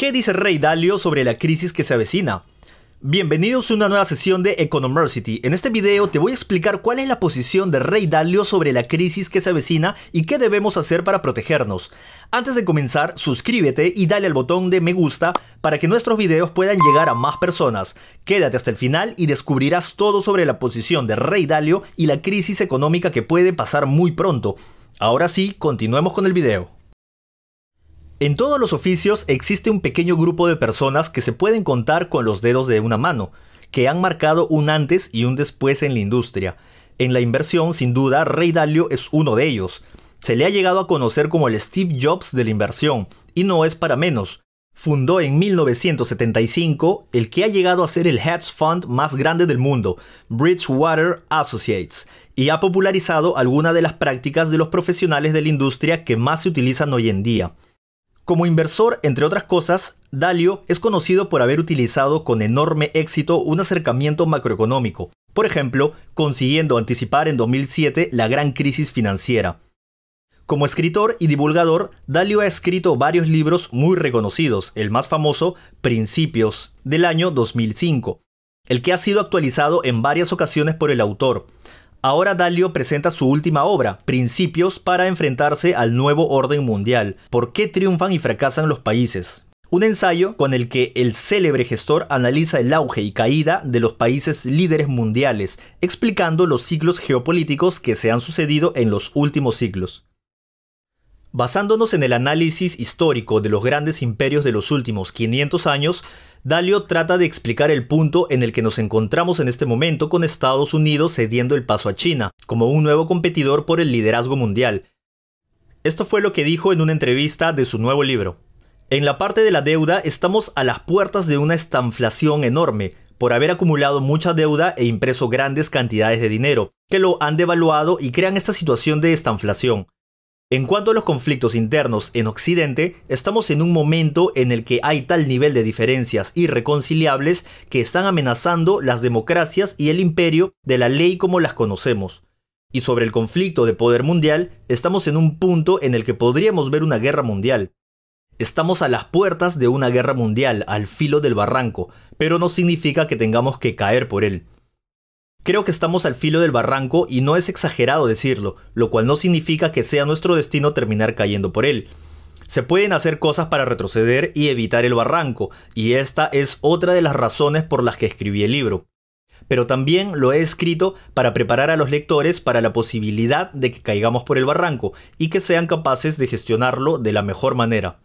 ¿Qué dice Rey Dalio sobre la crisis que se avecina? Bienvenidos a una nueva sesión de Economercity. En este video te voy a explicar cuál es la posición de Rey Dalio sobre la crisis que se avecina y qué debemos hacer para protegernos. Antes de comenzar, suscríbete y dale al botón de me gusta para que nuestros videos puedan llegar a más personas. Quédate hasta el final y descubrirás todo sobre la posición de Rey Dalio y la crisis económica que puede pasar muy pronto. Ahora sí, continuemos con el video. En todos los oficios existe un pequeño grupo de personas que se pueden contar con los dedos de una mano, que han marcado un antes y un después en la industria. En la inversión, sin duda, Rey Dalio es uno de ellos. Se le ha llegado a conocer como el Steve Jobs de la inversión, y no es para menos. Fundó en 1975 el que ha llegado a ser el hedge fund más grande del mundo, Bridgewater Associates, y ha popularizado algunas de las prácticas de los profesionales de la industria que más se utilizan hoy en día. Como inversor, entre otras cosas, Dalio es conocido por haber utilizado con enorme éxito un acercamiento macroeconómico, por ejemplo, consiguiendo anticipar en 2007 la gran crisis financiera. Como escritor y divulgador, Dalio ha escrito varios libros muy reconocidos, el más famoso, Principios, del año 2005, el que ha sido actualizado en varias ocasiones por el autor, Ahora Dalio presenta su última obra, Principios para enfrentarse al nuevo orden mundial. ¿Por qué triunfan y fracasan los países? Un ensayo con el que el célebre gestor analiza el auge y caída de los países líderes mundiales, explicando los ciclos geopolíticos que se han sucedido en los últimos siglos. Basándonos en el análisis histórico de los grandes imperios de los últimos 500 años, Dalio trata de explicar el punto en el que nos encontramos en este momento con Estados Unidos cediendo el paso a China, como un nuevo competidor por el liderazgo mundial. Esto fue lo que dijo en una entrevista de su nuevo libro. En la parte de la deuda estamos a las puertas de una estanflación enorme, por haber acumulado mucha deuda e impreso grandes cantidades de dinero, que lo han devaluado y crean esta situación de estanflación. En cuanto a los conflictos internos en Occidente, estamos en un momento en el que hay tal nivel de diferencias irreconciliables que están amenazando las democracias y el imperio de la ley como las conocemos. Y sobre el conflicto de poder mundial, estamos en un punto en el que podríamos ver una guerra mundial. Estamos a las puertas de una guerra mundial, al filo del barranco, pero no significa que tengamos que caer por él. Creo que estamos al filo del barranco y no es exagerado decirlo, lo cual no significa que sea nuestro destino terminar cayendo por él. Se pueden hacer cosas para retroceder y evitar el barranco, y esta es otra de las razones por las que escribí el libro. Pero también lo he escrito para preparar a los lectores para la posibilidad de que caigamos por el barranco y que sean capaces de gestionarlo de la mejor manera.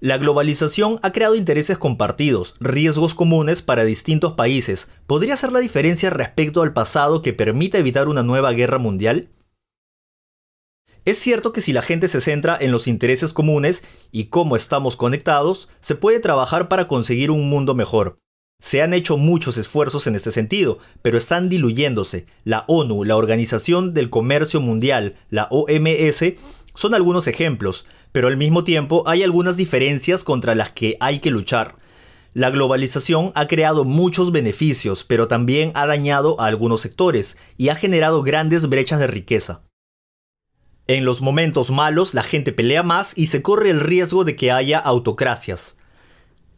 La globalización ha creado intereses compartidos, riesgos comunes para distintos países. ¿Podría ser la diferencia respecto al pasado que permita evitar una nueva guerra mundial? Es cierto que si la gente se centra en los intereses comunes y cómo estamos conectados, se puede trabajar para conseguir un mundo mejor. Se han hecho muchos esfuerzos en este sentido, pero están diluyéndose. La ONU, la Organización del Comercio Mundial, la OMS, son algunos ejemplos, pero al mismo tiempo hay algunas diferencias contra las que hay que luchar. La globalización ha creado muchos beneficios, pero también ha dañado a algunos sectores y ha generado grandes brechas de riqueza. En los momentos malos la gente pelea más y se corre el riesgo de que haya autocracias.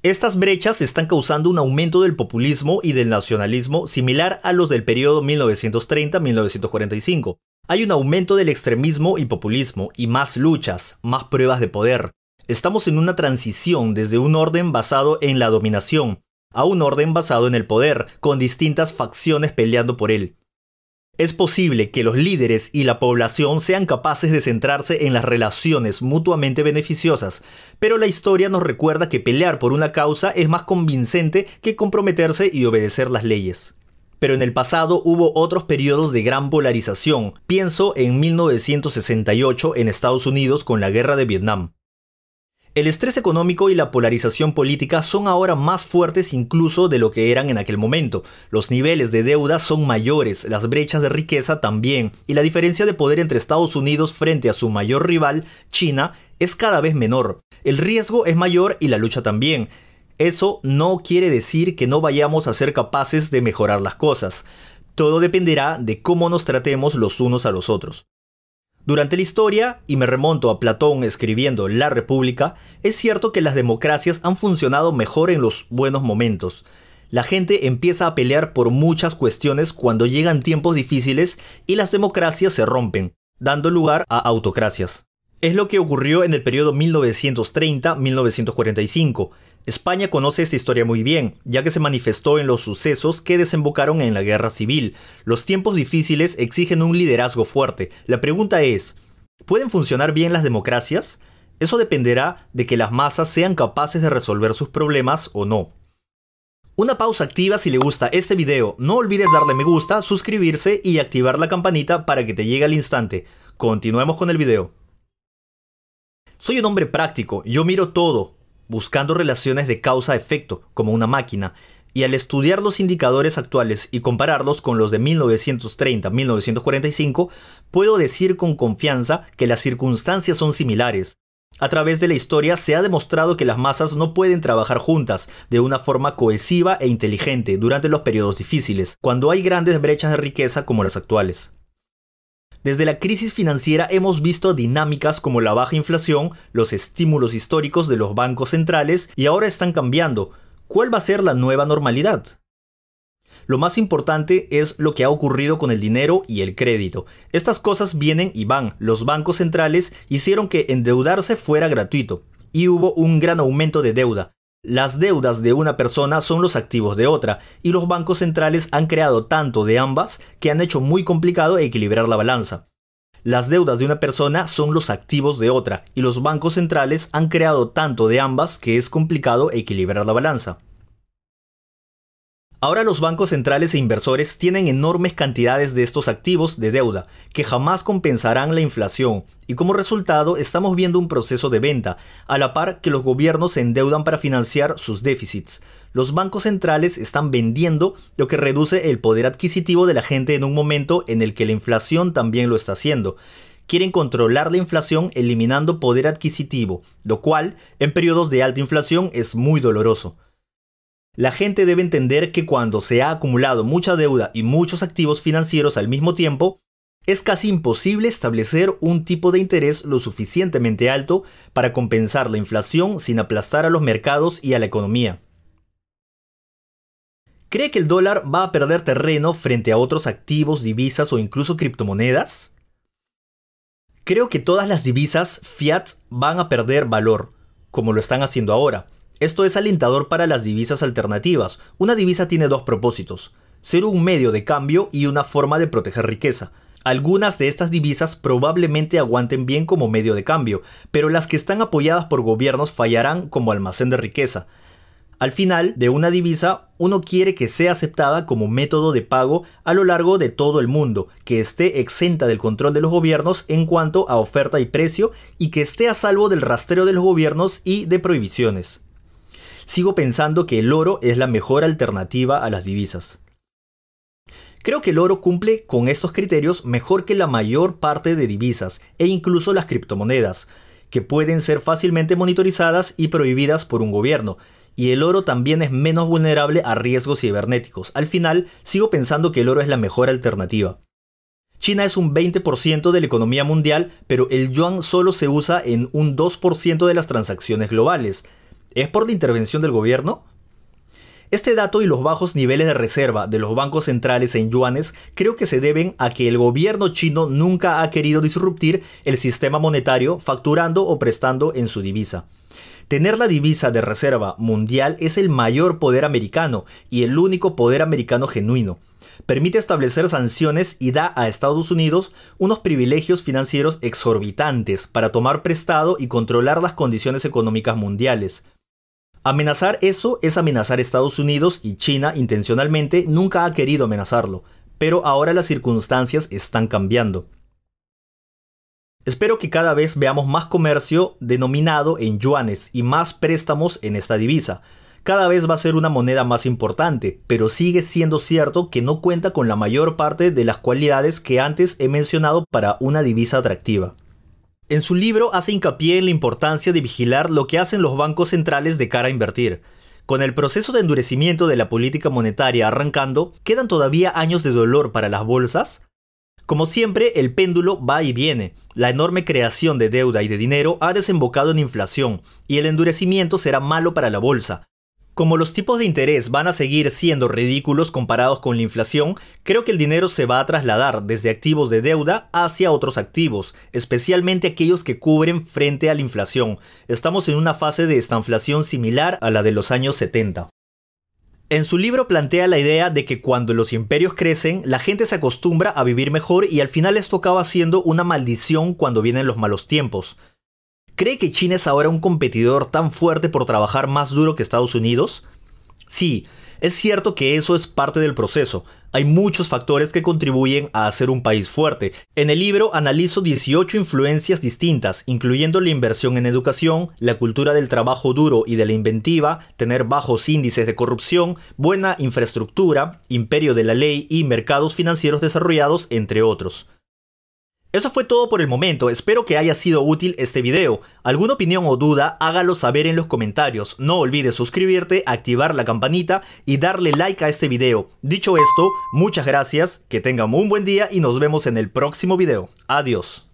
Estas brechas están causando un aumento del populismo y del nacionalismo similar a los del periodo 1930-1945. Hay un aumento del extremismo y populismo y más luchas, más pruebas de poder. Estamos en una transición desde un orden basado en la dominación a un orden basado en el poder, con distintas facciones peleando por él. Es posible que los líderes y la población sean capaces de centrarse en las relaciones mutuamente beneficiosas, pero la historia nos recuerda que pelear por una causa es más convincente que comprometerse y obedecer las leyes pero en el pasado hubo otros periodos de gran polarización. Pienso en 1968 en Estados Unidos con la guerra de Vietnam. El estrés económico y la polarización política son ahora más fuertes incluso de lo que eran en aquel momento. Los niveles de deuda son mayores, las brechas de riqueza también, y la diferencia de poder entre Estados Unidos frente a su mayor rival, China, es cada vez menor. El riesgo es mayor y la lucha también. Eso no quiere decir que no vayamos a ser capaces de mejorar las cosas. Todo dependerá de cómo nos tratemos los unos a los otros. Durante la historia, y me remonto a Platón escribiendo La República, es cierto que las democracias han funcionado mejor en los buenos momentos. La gente empieza a pelear por muchas cuestiones cuando llegan tiempos difíciles y las democracias se rompen, dando lugar a autocracias. Es lo que ocurrió en el periodo 1930-1945. España conoce esta historia muy bien, ya que se manifestó en los sucesos que desembocaron en la guerra civil. Los tiempos difíciles exigen un liderazgo fuerte. La pregunta es, ¿pueden funcionar bien las democracias? Eso dependerá de que las masas sean capaces de resolver sus problemas o no. Una pausa activa si le gusta este video, no olvides darle me gusta, suscribirse y activar la campanita para que te llegue al instante. Continuemos con el video. Soy un hombre práctico, yo miro todo, buscando relaciones de causa-efecto, como una máquina, y al estudiar los indicadores actuales y compararlos con los de 1930-1945, puedo decir con confianza que las circunstancias son similares. A través de la historia se ha demostrado que las masas no pueden trabajar juntas de una forma cohesiva e inteligente durante los periodos difíciles, cuando hay grandes brechas de riqueza como las actuales. Desde la crisis financiera hemos visto dinámicas como la baja inflación, los estímulos históricos de los bancos centrales y ahora están cambiando. ¿Cuál va a ser la nueva normalidad? Lo más importante es lo que ha ocurrido con el dinero y el crédito. Estas cosas vienen y van. Los bancos centrales hicieron que endeudarse fuera gratuito y hubo un gran aumento de deuda. Las deudas de una persona son los activos de otra, y los bancos centrales han creado tanto de ambas que han hecho muy complicado equilibrar la balanza. Las deudas de una persona son los activos de otra, y los bancos centrales han creado tanto de ambas que es complicado equilibrar la balanza. Ahora los bancos centrales e inversores tienen enormes cantidades de estos activos de deuda que jamás compensarán la inflación y como resultado estamos viendo un proceso de venta, a la par que los gobiernos se endeudan para financiar sus déficits. Los bancos centrales están vendiendo lo que reduce el poder adquisitivo de la gente en un momento en el que la inflación también lo está haciendo quieren controlar la inflación eliminando poder adquisitivo, lo cual en periodos de alta inflación es muy doloroso. La gente debe entender que cuando se ha acumulado mucha deuda y muchos activos financieros al mismo tiempo, es casi imposible establecer un tipo de interés lo suficientemente alto para compensar la inflación sin aplastar a los mercados y a la economía. ¿Cree que el dólar va a perder terreno frente a otros activos, divisas o incluso criptomonedas? Creo que todas las divisas fiat van a perder valor, como lo están haciendo ahora esto es alentador para las divisas alternativas. Una divisa tiene dos propósitos, ser un medio de cambio y una forma de proteger riqueza. Algunas de estas divisas probablemente aguanten bien como medio de cambio, pero las que están apoyadas por gobiernos fallarán como almacén de riqueza. Al final de una divisa, uno quiere que sea aceptada como método de pago a lo largo de todo el mundo, que esté exenta del control de los gobiernos en cuanto a oferta y precio y que esté a salvo del rastreo de los gobiernos y de prohibiciones sigo pensando que el oro es la mejor alternativa a las divisas. Creo que el oro cumple con estos criterios mejor que la mayor parte de divisas e incluso las criptomonedas, que pueden ser fácilmente monitorizadas y prohibidas por un gobierno, y el oro también es menos vulnerable a riesgos cibernéticos. Al final, sigo pensando que el oro es la mejor alternativa. China es un 20% de la economía mundial, pero el yuan solo se usa en un 2% de las transacciones globales, ¿Es por la intervención del gobierno? Este dato y los bajos niveles de reserva de los bancos centrales en yuanes creo que se deben a que el gobierno chino nunca ha querido disruptir el sistema monetario facturando o prestando en su divisa. Tener la divisa de reserva mundial es el mayor poder americano y el único poder americano genuino. Permite establecer sanciones y da a Estados Unidos unos privilegios financieros exorbitantes para tomar prestado y controlar las condiciones económicas mundiales. Amenazar eso es amenazar Estados Unidos y China intencionalmente nunca ha querido amenazarlo, pero ahora las circunstancias están cambiando. Espero que cada vez veamos más comercio denominado en yuanes y más préstamos en esta divisa. Cada vez va a ser una moneda más importante, pero sigue siendo cierto que no cuenta con la mayor parte de las cualidades que antes he mencionado para una divisa atractiva. En su libro hace hincapié en la importancia de vigilar lo que hacen los bancos centrales de cara a invertir. Con el proceso de endurecimiento de la política monetaria arrancando, ¿quedan todavía años de dolor para las bolsas? Como siempre, el péndulo va y viene. La enorme creación de deuda y de dinero ha desembocado en inflación, y el endurecimiento será malo para la bolsa, como los tipos de interés van a seguir siendo ridículos comparados con la inflación, creo que el dinero se va a trasladar desde activos de deuda hacia otros activos, especialmente aquellos que cubren frente a la inflación. Estamos en una fase de estanflación similar a la de los años 70. En su libro plantea la idea de que cuando los imperios crecen, la gente se acostumbra a vivir mejor y al final esto acaba siendo una maldición cuando vienen los malos tiempos. ¿Cree que China es ahora un competidor tan fuerte por trabajar más duro que Estados Unidos? Sí, es cierto que eso es parte del proceso. Hay muchos factores que contribuyen a hacer un país fuerte. En el libro analizo 18 influencias distintas, incluyendo la inversión en educación, la cultura del trabajo duro y de la inventiva, tener bajos índices de corrupción, buena infraestructura, imperio de la ley y mercados financieros desarrollados, entre otros. Eso fue todo por el momento, espero que haya sido útil este video. ¿Alguna opinión o duda? Hágalo saber en los comentarios. No olvides suscribirte, activar la campanita y darle like a este video. Dicho esto, muchas gracias, que tengan un buen día y nos vemos en el próximo video. Adiós.